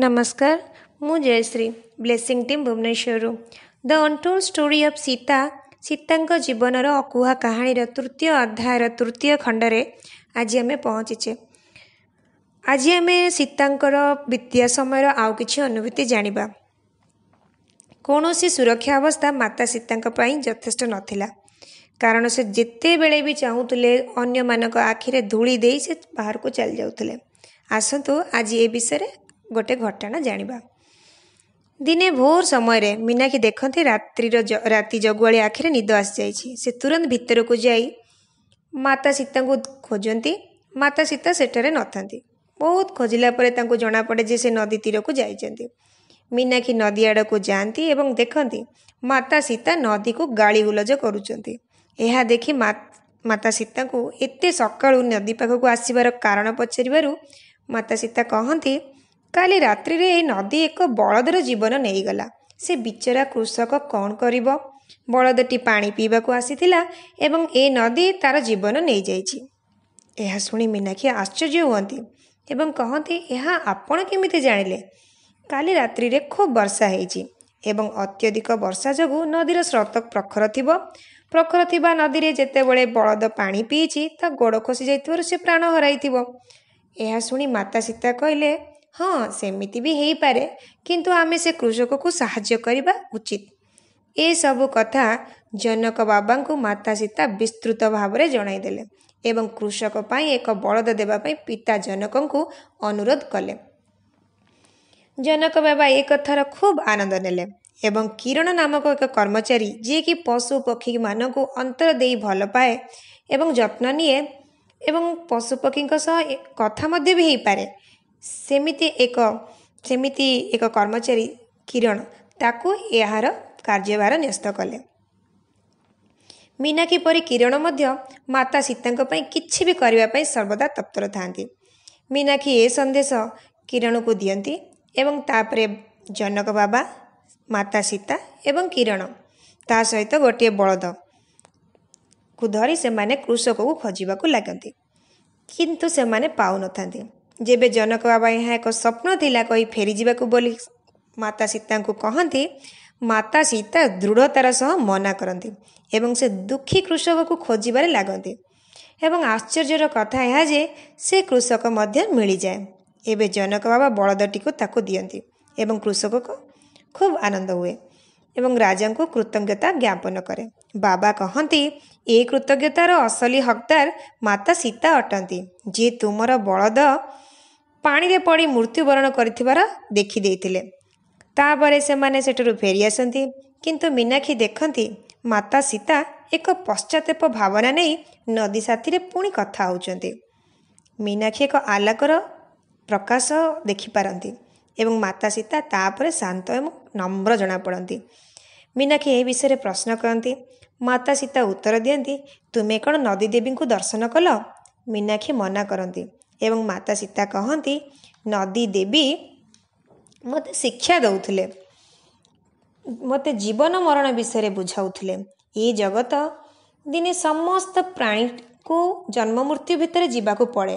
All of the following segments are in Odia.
ନମସ୍କାର ମୁଁ ଜୟଶ୍ରୀ ବ୍ଲେସିଂ ଟିମ୍ ଭୁବନେଶ୍ୱରରୁ the untold story of Sita ସୀତାଙ୍କ ଜୀବନର ଅକୁହା କାହାଣୀର ତୃତୀୟ ଅଧ୍ୟାୟର ତୃତୀୟ ଖଣ୍ଡରେ ଆଜି ଆମେ ପହଞ୍ଚିଛେ ଆଜି ଆମେ ସୀତାଙ୍କର ବିଦ୍ୟା ସମୟର ଆଉ କିଛି ଅନୁଭୂତି ଜାଣିବା କୌଣସି ସୁରକ୍ଷା ଅବସ୍ଥା ମାତା ସୀତାଙ୍କ ପାଇଁ ଯଥେଷ୍ଟ ନଥିଲା କାରଣ ସେ ଯେତେବେଳେ ବି ଚାହୁଁଥିଲେ ଅନ୍ୟମାନଙ୍କ ଆଖିରେ ଧୂଳି ଦେଇ ସେ ବାହାରକୁ ଚାଲିଯାଉଥିଲେ ଆସନ୍ତୁ ଆଜି ଏ ବିଷୟରେ ଗୋଟିଏ ଘଟଣା ଜାଣିବା ଦିନେ ଭୋର ସମୟରେ ମୀନାକ୍ଷୀ ଦେଖନ୍ତି ରାତ୍ରିର ରାତି ଜଗୁଆଳି ଆଖିରେ ନିଦ ଆସିଯାଇଛି ସେ ତୁରନ୍ତ ଭିତରକୁ ଯାଇ ମାତା ସୀତାଙ୍କୁ ଖୋଜନ୍ତି ମାତା ସୀତା ସେଠାରେ ନଥାନ୍ତି ବହୁତ ଖୋଜିଲା ପରେ ତାଙ୍କୁ ଜଣାପଡ଼େ ଯେ ସେ ନଦୀ ତୀରକୁ ଯାଇଛନ୍ତି ମୀନାକ୍ଷୀ ନଦୀ ଆଡ଼କୁ ଯାଆନ୍ତି ଏବଂ ଦେଖନ୍ତି ମାତା ସୀତା ନଦୀକୁ ଗାଳିଗୁଲଜ କରୁଛନ୍ତି ଏହା ଦେଖି ମାତା ସୀତାଙ୍କୁ ଏତେ ସକାଳୁ ନଦୀ ପାଖକୁ ଆସିବାର କାରଣ ପଚାରିବାରୁ ମାତା ସୀତା କହନ୍ତି କାଲି ରାତ୍ରିରେ ଏହି ନଦୀ ଏକ ବଳଦର ଜୀବନ ନେଇଗଲା ସେ ବିଚରା କୃଷକ କ'ଣ କରିବ ବଳଦଟି ପାଣି ପିଇବାକୁ ଆସିଥିଲା ଏବଂ ଏ ନଦୀ ତା'ର ଜୀବନ ନେଇଯାଇଛି ଏହା ଶୁଣି ମିନାକ୍ଷୀ ଆଶ୍ଚର୍ଯ୍ୟ ହୁଅନ୍ତି ଏବଂ କହନ୍ତି ଏହା ଆପଣ କେମିତି ଜାଣିଲେ କାଲି ରାତ୍ରିରେ ଖୁବ୍ ବର୍ଷା ହୋଇଛି ଏବଂ ଅତ୍ୟଧିକ ବର୍ଷା ଯୋଗୁଁ ନଦୀର ସ୍ରୋତ ପ୍ରଖର ଥିବ ପ୍ରଖର ଥିବା ନଦୀରେ ଯେତେବେଳେ ବଳଦ ପାଣି ପିଇଛି ତା ଗୋଡ଼ ଖସି ଯାଇଥିବାରୁ ସେ ପ୍ରାଣ ହରାଇଥିବ ଏହା ଶୁଣି ମାତା ସୀତା କହିଲେ ହଁ ସେମିତି ବି ହେଇପାରେ କିନ୍ତୁ ଆମେ ସେ କୃଷକକୁ ସାହାଯ୍ୟ କରିବା ଉଚିତ ଏସବୁ କଥା ଜନକ ବାବାଙ୍କୁ ମାତା ସୀତା ବିସ୍ତୃତ ଭାବରେ ଜଣାଇଦେଲେ ଏବଂ କୃଷକ ପାଇଁ ଏକ ବଳଦ ଦେବା ପାଇଁ ପିତା ଜନକଙ୍କୁ ଅନୁରୋଧ କଲେ ଜନକ ବାବା ଏ କଥାର ଖୁବ୍ ଆନନ୍ଦ ନେଲେ ଏବଂ କିରଣ ନାମକ ଏକ କର୍ମଚାରୀ ଯିଏକି ପଶୁ ପକ୍ଷୀମାନଙ୍କୁ ଅନ୍ତର ଦେଇ ଭଲ ପାଏ ଏବଂ ଯତ୍ନ ନିଏ ଏବଂ ପଶୁପକ୍ଷୀଙ୍କ ସହ କଥା ମଧ୍ୟ ବି ହେଇପାରେ ସେମିତି ଏକ ସେମିତି ଏକ କର୍ମଚାରୀ କିରଣ ତାକୁ ଏହାର କାର୍ଯ୍ୟଭାର ନ୍ୟସ୍ତ କଲେ ମୀନା କିପରି କିରଣ ମଧ୍ୟ ମାତା ସୀତାଙ୍କ ପାଇଁ କିଛି ବି କରିବା ପାଇଁ ସର୍ବଦା ତପ୍ତର ଥାନ୍ତି ମୀନାକ୍ଷୀ ଏ ସନ୍ଦେଶ କିରଣକୁ ଦିଅନ୍ତି ଏବଂ ତାପରେ ଜନକ ବାବା ମାତା ସୀତା ଏବଂ କିରଣ ତା ସହିତ ଗୋଟିଏ ବଳଦକୁ ଧରି ସେମାନେ କୃଷକକୁ ଖୋଜିବାକୁ ଲାଗନ୍ତି କିନ୍ତୁ ସେମାନେ ପାଉନଥାନ୍ତି ଯେବେ ଜନକ ବାବା ଏହା ଏକ ସ୍ୱପ୍ନ ଥିଲା କହି ଫେରିଯିବାକୁ ବୋଲି ମାତା ସୀତାଙ୍କୁ କହନ୍ତି ମାତା ସୀତା ଦୃଢ଼ତାର ସହ ମନା କରନ୍ତି ଏବଂ ସେ ଦୁଃଖୀ କୃଷକକୁ ଖୋଜିବାରେ ଲାଗନ୍ତି ଏବଂ ଆଶ୍ଚର୍ଯ୍ୟର କଥା ଏହା ଯେ ସେ କୃଷକ ମଧ୍ୟ ମିଳିଯାଏ ଏବେ ଜନକ ବାବା ବଳଦଟିକୁ ତାକୁ ଦିଅନ୍ତି ଏବଂ କୃଷକକୁ ଖୁବ୍ ଆନନ୍ଦ ହୁଏ ଏବଂ ରାଜାଙ୍କୁ କୃତଜ୍ଞତା ଜ୍ଞାପନ କରେ ବାବା କହନ୍ତି ଏ କୃତଜ୍ଞତାର ଅସଲି ହକଦାର ମାତା ସୀତା ଅଟନ୍ତି ଯିଏ ତୁମର ବଳଦ ପାଣିରେ ପଡ଼ି ମୃତ୍ୟୁବରଣ କରିଥିବାର ଦେଖିଦେଇଥିଲେ ତାପରେ ସେମାନେ ସେଠାରୁ ଫେରିଆସନ୍ତି କିନ୍ତୁ ମୀନାକ୍ଷୀ ଦେଖନ୍ତି ମାତା ସୀତା ଏକ ପଶ୍ଚାତ୍ତେପ ଭାବନା ନେଇ ନଦୀ ସାଥିରେ ପୁଣି କଥା ହେଉଛନ୍ତି ମୀନାକ୍ଷୀ ଏକ ଆଲୋକର ପ୍ରକାଶ ଦେଖିପାରନ୍ତି ଏବଂ ମାତା ସୀତା ତାପରେ ଶାନ୍ତ ଏବଂ ନମ୍ର ଜଣାପଡ଼ନ୍ତି ମୀନାକ୍ଷୀ ଏହି ବିଷୟରେ ପ୍ରଶ୍ନ କରନ୍ତି ମାତା ସୀତା ଉତ୍ତର ଦିଅନ୍ତି ତୁମେ କ'ଣ ନଦୀ ଦେବୀଙ୍କୁ ଦର୍ଶନ କଲ ମୀନାକ୍ଷୀ ମନା କରନ୍ତି ଏବଂ ମାତା ସୀତା କହନ୍ତି ନଦୀ ଦେବୀ ମୋତେ ଶିକ୍ଷା ଦେଉଥିଲେ ମୋତେ ଜୀବନ ମରଣ ବିଷୟରେ ବୁଝାଉଥିଲେ ଏ ଜଗତ ଦିନେ ସମସ୍ତ ପ୍ରାଣୀକୁ ଜନ୍ମ ମୃତ୍ୟୁ ଭିତରେ ଯିବାକୁ ପଡ଼େ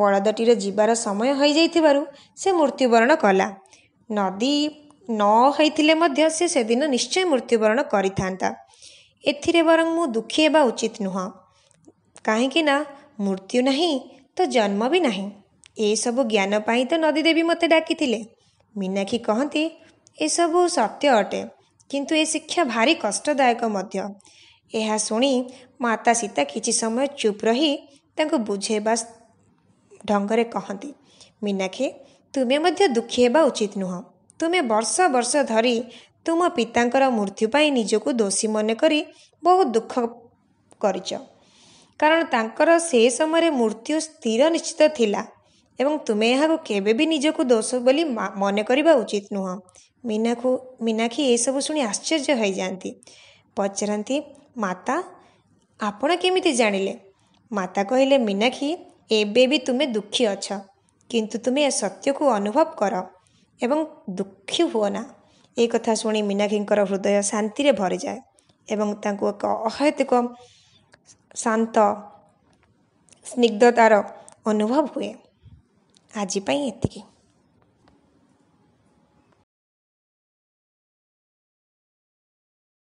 ବଳଦଟିର ଯିବାର ସମୟ ହୋଇଯାଇଥିବାରୁ ସେ ମୃତ୍ୟୁବରଣ କଲା ନଦୀ ନ ହୋଇଥିଲେ ମଧ୍ୟ ସେ ସେଦିନ ନିଶ୍ଚୟ ମୃତ୍ୟୁବରଣ କରିଥାନ୍ତା ଏଥିରେ ବରଂ ମୁଁ ଦୁଃଖୀ ହେବା ଉଚିତ ନୁହଁ କାହିଁକିନା ମୃତ୍ୟୁ ନାହିଁ तो जन्म वि नै एसबु ज्ञानप्रै त नदीदेवी मते डाकिले मिनाक्षी कहन् एसबु सत्य अटे कि ए शिक्षा भारी कष्टदायक माता सीता कि समय चुप रहि त बुझैवा ढङ्गले कहाँ मिनाक्षी तुमे दुःखी नुह तुमे वर्ष वर्ष धरि तुम पिता मृत्यु पनि निजको दोषी मनकरी बहुत दुःख गरिच କାରଣ ତାଙ୍କର ସେ ସମୟରେ ମୃତ୍ୟୁ ସ୍ଥିର ନିଶ୍ଚିତ ଥିଲା ଏବଂ ତୁମେ ଏହାକୁ କେବେ ବି ନିଜକୁ ଦୋଷ ବୋଲି ମନେ କରିବା ଉଚିତ ନୁହଁ ମୀନାକୁ ମୀନାକ୍ଷୀ ଏସବୁ ଶୁଣି ଆଶ୍ଚର୍ଯ୍ୟ ହୋଇଯାଆନ୍ତି ପଚାରନ୍ତି ମାତା ଆପଣ କେମିତି ଜାଣିଲେ ମାତା କହିଲେ ମୀନାକ୍ଷୀ ଏବେ ବି ତୁମେ ଦୁଃଖୀ ଅଛ କିନ୍ତୁ ତୁମେ ଏ ସତ୍ୟକୁ ଅନୁଭବ କର ଏବଂ ଦୁଃଖୀ ହୁଅ ନା ଏ କଥା ଶୁଣି ମୀନାକ୍ଷୀଙ୍କର ହୃଦୟ ଶାନ୍ତିରେ ଭରିଯାଏ ଏବଂ ତାଙ୍କୁ ଏକ ଅହେତୁକ ଶାନ୍ତ ସ୍ନିଗ୍ଧତାର ଅନୁଭବ ହୁଏ ଆଜି ପାଇଁ ଏତିକି